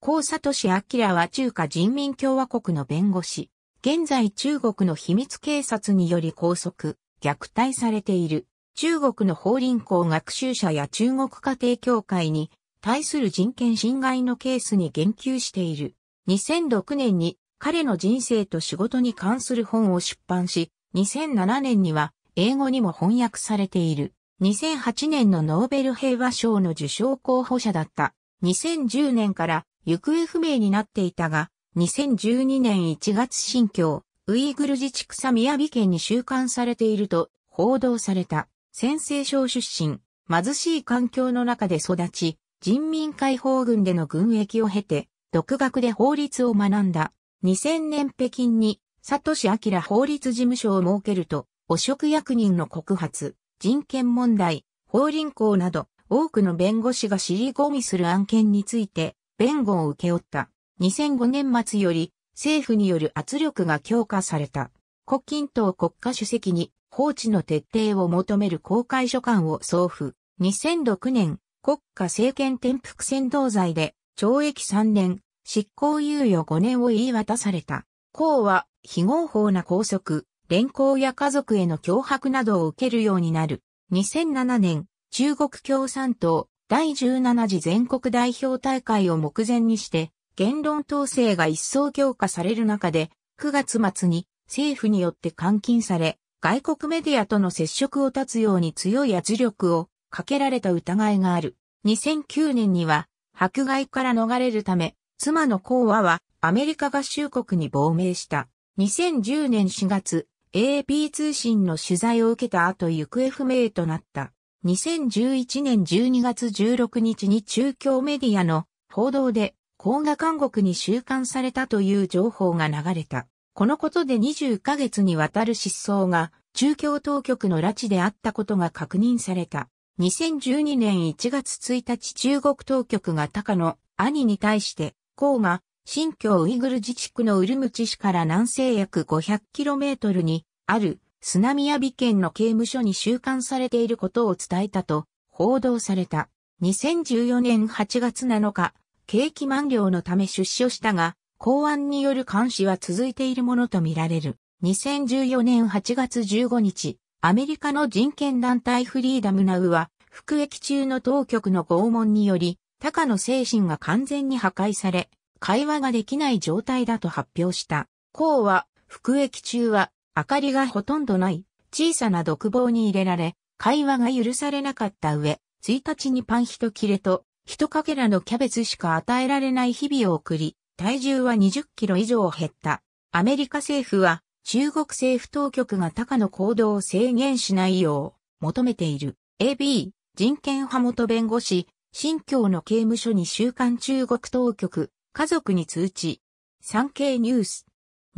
高里氏明は中華人民共和国の弁護士。現在中国の秘密警察により拘束、虐待されている。中国の法輪功学習者や中国家庭協会に対する人権侵害のケースに言及している。2006年に彼の人生と仕事に関する本を出版し、2007年には英語にも翻訳されている。2008年のノーベル平和賞の受賞候補者だった。2010年から行方不明になっていたが、2012年1月新疆、ウイグル自治区宮城県に収監されていると報道された。先制省出身、貧しい環境の中で育ち、人民解放軍での軍役を経て、独学で法律を学んだ。2000年北京に、佐藤明法律事務所を設けると、汚職役人の告発、人権問題、法輪功など、多くの弁護士が尻込みする案件について、弁護を受け負った。2005年末より政府による圧力が強化された。胡錦涛国家主席に放置の徹底を求める公開書簡を送付。2006年、国家政権転覆扇動罪で懲役3年、執行猶予5年を言い渡された。公は非合法な拘束、連行や家族への脅迫などを受けるようになる。2007年、中国共産党第17次全国代表大会を目前にして、言論統制が一層強化される中で、9月末に政府によって監禁され、外国メディアとの接触を断つように強い圧力をかけられた疑いがある。2009年には、迫害から逃れるため、妻の講和はアメリカ合衆国に亡命した。2010年4月、AP 通信の取材を受けた後行方不明となった。2011年12月16日に中共メディアの報道で、甲賀監獄に収監されたという情報が流れた。このことで20ヶ月にわたる失踪が中共当局の拉致であったことが確認された。2012年1月1日中国当局が高野兄に対して、甲賀、新疆ウイグル自治区のウルムチ市から南西約 500km にあるスナミヤ美県の刑務所に収監されていることを伝えたと報道された。2014年8月7日、刑期満了のため出所したが、公安による監視は続いているものとみられる。2014年8月15日、アメリカの人権団体フリーダムナウは、服役中の当局の拷問により、タカの精神が完全に破壊され、会話ができない状態だと発表した。コは、服役中は明かりがほとんどない小さな独房に入れられ、会話が許されなかった上、1日にパン一切れと、一かけらのキャベツしか与えられない日々を送り、体重は20キロ以上減った。アメリカ政府は、中国政府当局が高の行動を制限しないよう、求めている。AB、人権派元弁護士、新疆の刑務所に週刊中国当局、家族に通知。産経ニュース。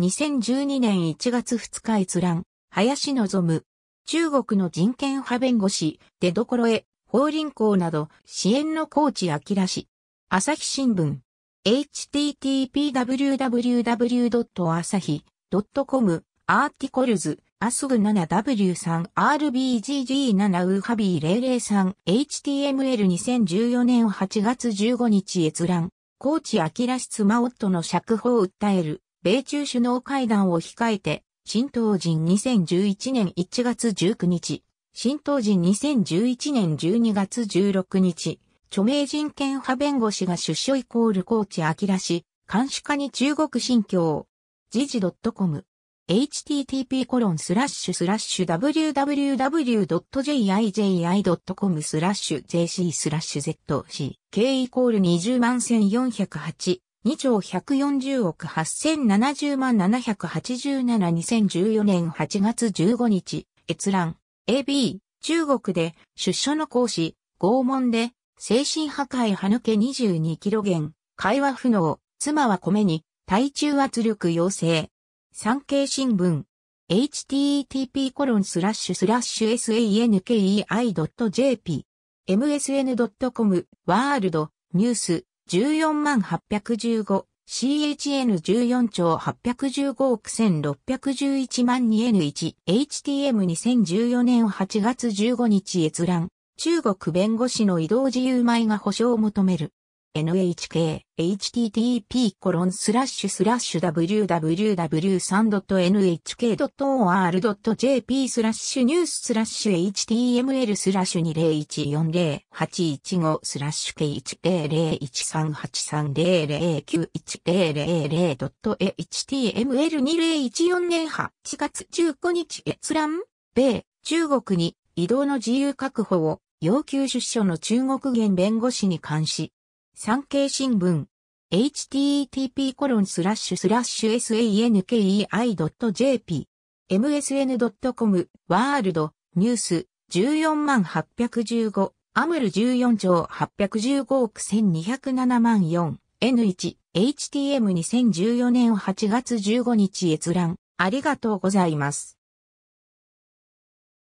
2012年1月2日閲覧、林望、中国の人権派弁護士、出所へ、法輪功など、支援のコーチ明氏。朝日新聞。http://www.asahi.com アーティコルズ、アスグ 7W3RBGG7UHABI003HTML2014 年8月15日閲覧、コーチ明キラシの釈放訴える。米中首脳会談を控えて、新東人2011年1月19日、新東人2011年12月16日、著名人権派弁護士が出所イコールコーチ明氏、監視下に中国新疆、時事 .com、http コロンスラッシュスラッシュ www.jiji.com スラッシュ jc スラッシュ zc、k イコール20万1408、2兆140億8070万7872014年8月15日、閲覧、AB、中国で出所の講師、拷問で、精神破壊歯抜け22キロ減、会話不能、妻は米に、対中圧力要請。産経新聞、http コロンスラッシュスラッシュ sankei.jp、msn.com、ワールド、ニュース、14815、CHN14 兆815億1611万 2N1、HTM2014 年8月15日閲覧、中国弁護士の移動自由米が保障を求める。NHK、http コロンスラッシュスラッシュ www.3.nhk.or.jp スラッシュニューススラッシュ html スラッシュ20140815スラッシュ K1013830091000.html2014 年8月15日閲覧米、中国に移動の自由確保を要求出所の中国元弁護士に監視。産経新聞 http コロンスラッシュスラッシュ sankei.jp msn.com ワールドニュース14万815アムル14兆815億1207万 4N1 HTM2014 年8月15日閲覧ありがとうございます。